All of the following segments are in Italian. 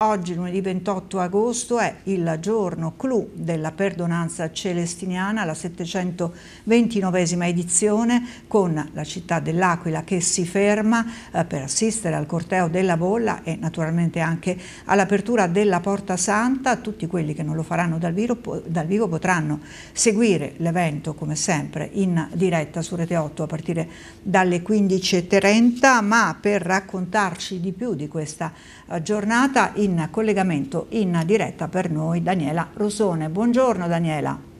Oggi, lunedì 28 agosto, è il giorno clou della perdonanza celestiniana, la 729esima edizione, con la città dell'Aquila che si ferma eh, per assistere al corteo della bolla e naturalmente anche all'apertura della Porta Santa. Tutti quelli che non lo faranno dal vivo, potranno seguire l'evento, come sempre, in diretta su Rete 8 a partire dalle 15.30, ma per raccontarci di più di questa eh, giornata, in collegamento in diretta per noi Daniela Rosone. Buongiorno Daniela.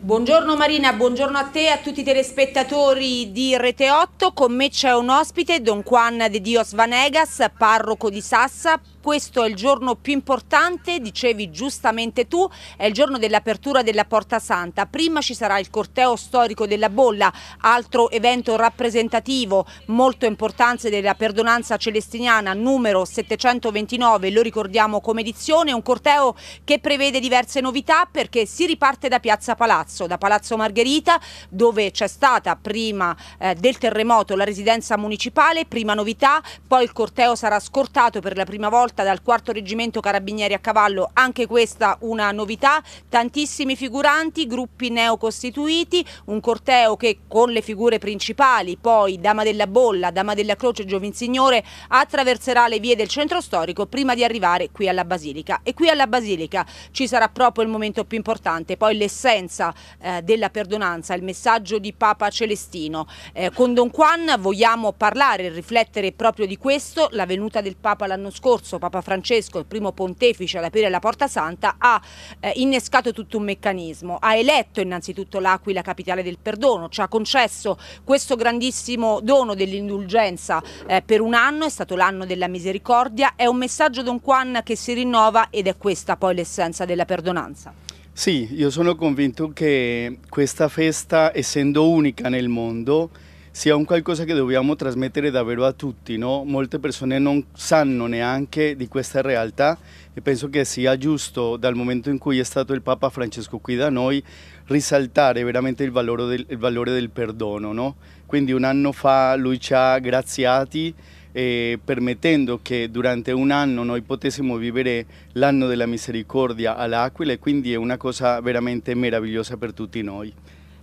Buongiorno Marina, buongiorno a te e a tutti i telespettatori di Rete 8. Con me c'è un ospite, Don Juan de Dios Vanegas, parroco di Sassa, questo è il giorno più importante, dicevi giustamente tu, è il giorno dell'apertura della Porta Santa. Prima ci sarà il corteo storico della Bolla, altro evento rappresentativo molto importante della perdonanza celestiniana numero 729, lo ricordiamo come edizione, un corteo che prevede diverse novità perché si riparte da Piazza Palazzo, da Palazzo Margherita dove c'è stata prima eh, del terremoto la residenza municipale, prima novità, poi il corteo sarà scortato per la prima volta svolta dal quarto Reggimento Carabinieri a Cavallo, anche questa una novità, tantissimi figuranti, gruppi neocostituiti, un corteo che con le figure principali, poi Dama della Bolla, Dama della Croce e Giovinsignore, attraverserà le vie del centro storico prima di arrivare qui alla Basilica. E qui alla Basilica ci sarà proprio il momento più importante, poi l'essenza eh, della perdonanza, il messaggio di Papa Celestino. Eh, con Don Juan vogliamo parlare, riflettere proprio di questo, la venuta del Papa l'anno scorso Papa Francesco, il primo pontefice ad aprire la Porta Santa, ha eh, innescato tutto un meccanismo. Ha eletto innanzitutto l'Aquila capitale del perdono, ci ha concesso questo grandissimo dono dell'indulgenza eh, per un anno, è stato l'anno della misericordia, è un messaggio Don Juan che si rinnova ed è questa poi l'essenza della perdonanza. Sì, io sono convinto che questa festa, essendo unica nel mondo, sia un qualcosa che dobbiamo trasmettere davvero a tutti, no? molte persone non sanno neanche di questa realtà e penso che sia giusto dal momento in cui è stato il Papa Francesco qui da noi risaltare veramente il valore del, il valore del perdono. No? Quindi un anno fa lui ci ha graziati eh, permettendo che durante un anno noi potessimo vivere l'anno della misericordia all'Aquila e quindi è una cosa veramente meravigliosa per tutti noi.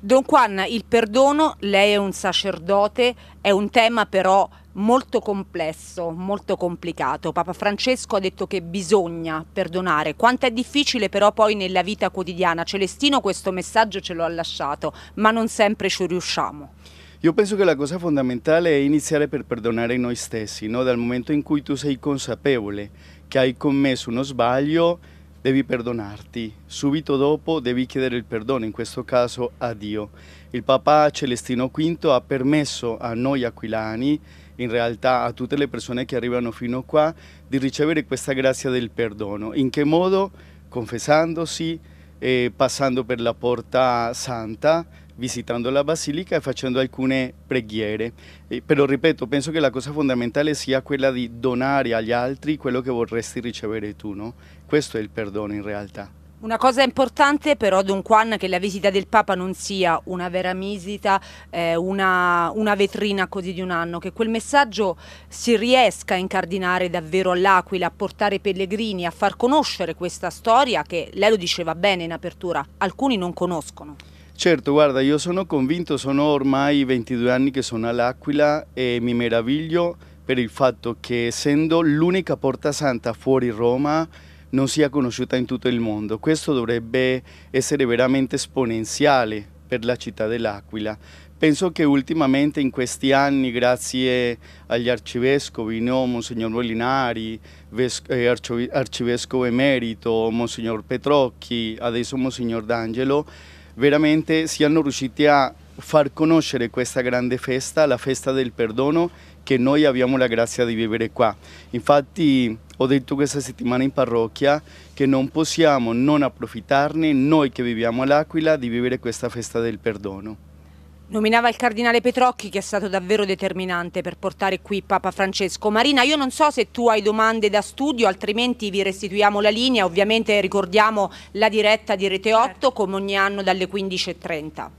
Don Juan, il perdono, lei è un sacerdote, è un tema però molto complesso, molto complicato. Papa Francesco ha detto che bisogna perdonare. Quanto è difficile però poi nella vita quotidiana. Celestino questo messaggio ce lo ha lasciato, ma non sempre ci riusciamo. Io penso che la cosa fondamentale è iniziare per perdonare noi stessi, no? dal momento in cui tu sei consapevole che hai commesso uno sbaglio devi perdonarti. Subito dopo devi chiedere il perdono, in questo caso a Dio. Il Papa Celestino V ha permesso a noi aquilani, in realtà a tutte le persone che arrivano fino qua, di ricevere questa grazia del perdono. In che modo? Confessandosi, eh, passando per la Porta Santa, visitando la basilica e facendo alcune preghiere. Eh, però ripeto, penso che la cosa fondamentale sia quella di donare agli altri quello che vorresti ricevere tu, no? Questo è il perdono in realtà. Una cosa importante però Don Juan che la visita del Papa non sia una vera visita, eh, una, una, vetrina così di un anno, che quel messaggio si riesca a incardinare davvero all'Aquila, a portare i pellegrini, a far conoscere questa storia che lei lo diceva bene in apertura, alcuni non conoscono. Certo, guarda, io sono convinto, sono ormai 22 anni che sono all'Aquila e mi meraviglio per il fatto che essendo l'unica porta santa fuori Roma non sia conosciuta in tutto il mondo. Questo dovrebbe essere veramente esponenziale per la città dell'Aquila. Penso che ultimamente in questi anni, grazie agli arcivescovi, no? Monsignor Molinari, eh, arcivescovo emerito, Monsignor Petrocchi, adesso Monsignor D'Angelo, veramente siano riusciti a far conoscere questa grande festa, la festa del perdono, che noi abbiamo la grazia di vivere qua. Infatti ho detto questa settimana in parrocchia che non possiamo non approfittarne, noi che viviamo all'Aquila, di vivere questa festa del perdono. Nominava il cardinale Petrocchi che è stato davvero determinante per portare qui Papa Francesco. Marina, io non so se tu hai domande da studio, altrimenti vi restituiamo la linea. Ovviamente ricordiamo la diretta di Rete 8 certo. come ogni anno dalle 15.30.